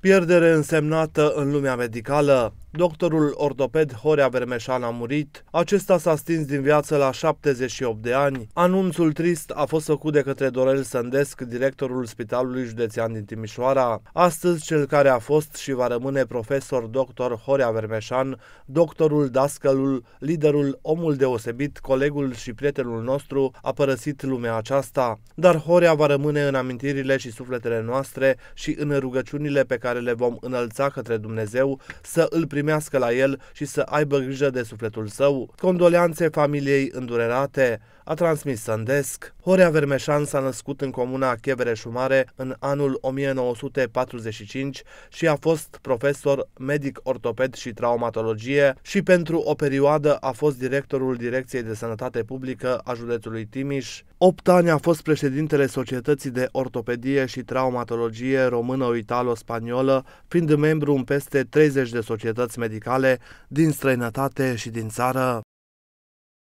Pierdere însemnată în lumea medicală. Doctorul ortoped Horea Vermeșan a murit, acesta s-a stins din viață la 78 de ani. Anunțul trist a fost făcut de către Dorel Sândesc, directorul Spitalului Județean din Timișoara. Astăzi, cel care a fost și va rămâne profesor doctor Horea Vermeșan, doctorul, dascălul, liderul, omul deosebit, colegul și prietenul nostru, a părăsit lumea aceasta. Dar Horea va rămâne în amintirile și sufletele noastre și în rugăciunile pe care le vom înălța către Dumnezeu să îl primim primească la el și să aibă grijă de sufletul său. Condoleanțe familiei îndurerate a transmis Sandesc. Horea Vermeșan s-a născut în comuna Chevereșu Mare în anul 1945 și a fost profesor medic-ortoped și traumatologie și pentru o perioadă a fost directorul Direcției de Sănătate Publică a județului Timiș. Opt ani a fost președintele Societății de Ortopedie și Traumatologie Română-Italo-Spaniolă, fiind membru în peste 30 de societăți medicale din străinătate și din țară.